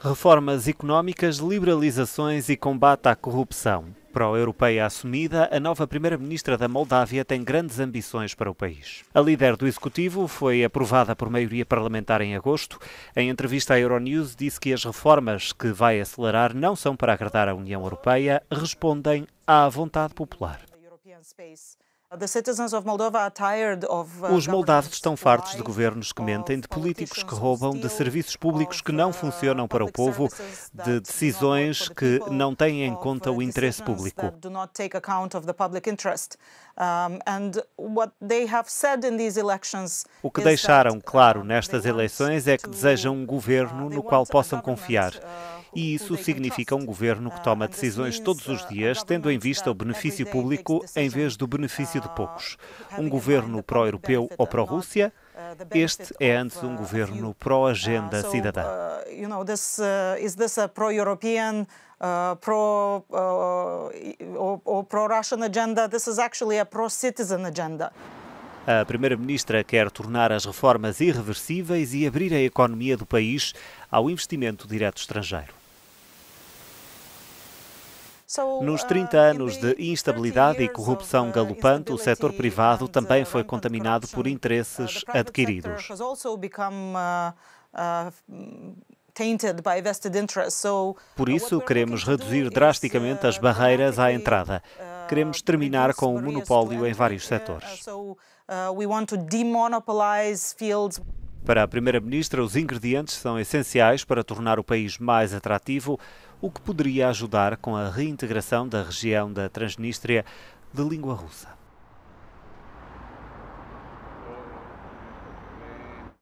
Reformas económicas, liberalizações e combate à corrupção. Pro-europeia assumida, a nova primeira-ministra da Moldávia tem grandes ambições para o país. A líder do executivo foi aprovada por maioria parlamentar em agosto. Em entrevista à Euronews, disse que as reformas que vai acelerar não são para agradar à União Europeia, respondem à vontade popular. Uh, Os moldavos estão fartos de governos que mentem, de políticos que roubam, de serviços públicos que não uh, funcionam para o povo, de decisões que não têm em conta uh, o interesse público. O que deixaram claro nestas eleições é que desejam um governo no qual possam confiar e isso significa um governo que ah, toma decisões todos os dias, tendo em vista o benefício público em vez do benefício de poucos. Ah, um governo pró-europeu ou uh, pró-Rússia? Este é antes um uh, governo uh, pró-agenda cidadã. a A primeira-ministra quer tornar as reformas irreversíveis e abrir a economia do país ao investimento direto estrangeiro. Nos 30 ah, anos de instabilidade e corrupção ah, galopante, o setor privado também foi contaminado por interesses adquiridos. Ah, por isso, queremos reduzir drasticamente as barreiras à entrada. Queremos terminar com o monopólio em vários eh, setores. Para a Primeira-Ministra, os ingredientes são essenciais para tornar o país mais atrativo, o que poderia ajudar com a reintegração da região da Transnistria de língua russa.